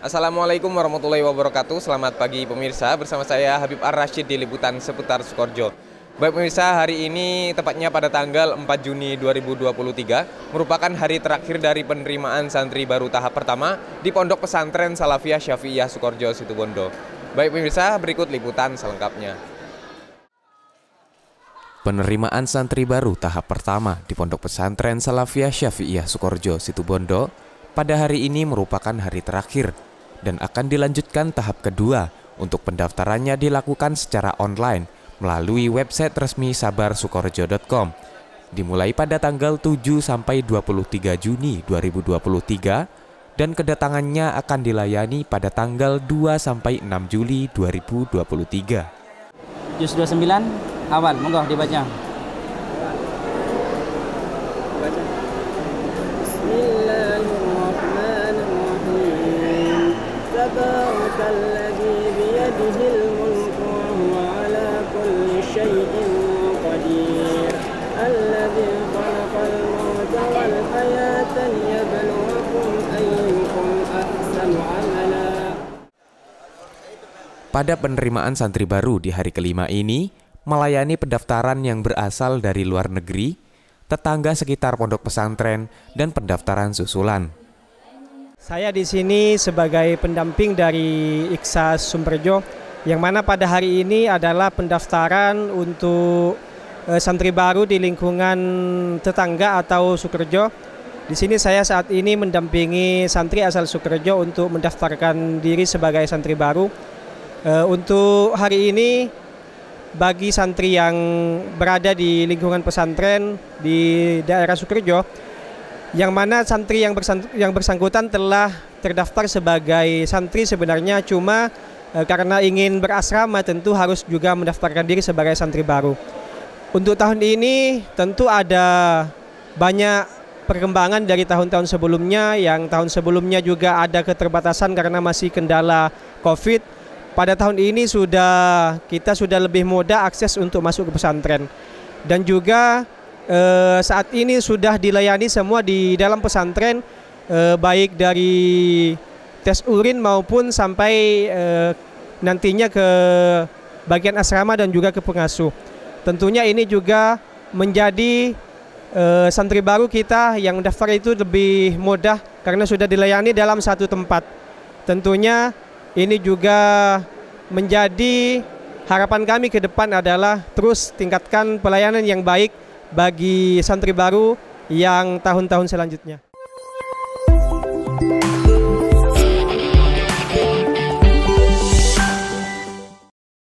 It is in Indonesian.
Assalamualaikum warahmatullahi wabarakatuh. Selamat pagi pemirsa. Bersama saya Habib Ar Rashid di liputan seputar Sukorjo. Baik pemirsa, hari ini tepatnya pada tanggal 4 Juni 2023 merupakan hari terakhir dari penerimaan santri baru tahap pertama di Pondok Pesantren Salafiyah Syafi'iyah Sukorjo Situbondo. Baik pemirsa, berikut liputan selengkapnya. Penerimaan santri baru tahap pertama di Pondok Pesantren Salafiyah Syafi'iyah Sukorjo Situbondo pada hari ini merupakan hari terakhir dan akan dilanjutkan tahap kedua untuk pendaftarannya dilakukan secara online melalui website resmi sabarsukorejo.com dimulai pada tanggal 7 sampai 23 Juni 2023 dan kedatangannya akan dilayani pada tanggal 2 sampai 6 Juli 2023. Juz 29 awal, monggo dibaca. Bismillah. Pada penerimaan santri baru di hari kelima ini, melayani pendaftaran yang berasal dari luar negeri, tetangga sekitar pondok pesantren, dan pendaftaran susulan. Saya di sini sebagai pendamping dari Iksa Sumberjo yang mana pada hari ini adalah pendaftaran untuk e, santri baru di lingkungan tetangga atau Sukerjo. Di sini saya saat ini mendampingi santri asal Sukerjo untuk mendaftarkan diri sebagai santri baru. E, untuk hari ini bagi santri yang berada di lingkungan pesantren di daerah Sukerjo yang mana santri yang, yang bersangkutan telah terdaftar sebagai santri sebenarnya cuma Eh, karena ingin berasrama tentu harus juga mendaftarkan diri sebagai santri baru. Untuk tahun ini tentu ada banyak perkembangan dari tahun-tahun sebelumnya yang tahun sebelumnya juga ada keterbatasan karena masih kendala Covid. Pada tahun ini sudah kita sudah lebih mudah akses untuk masuk ke pesantren. Dan juga eh, saat ini sudah dilayani semua di dalam pesantren eh, baik dari tes urin maupun sampai eh, nantinya ke bagian asrama dan juga ke pengasuh. Tentunya ini juga menjadi eh, santri baru kita yang daftar itu lebih mudah karena sudah dilayani dalam satu tempat. Tentunya ini juga menjadi harapan kami ke depan adalah terus tingkatkan pelayanan yang baik bagi santri baru yang tahun-tahun selanjutnya.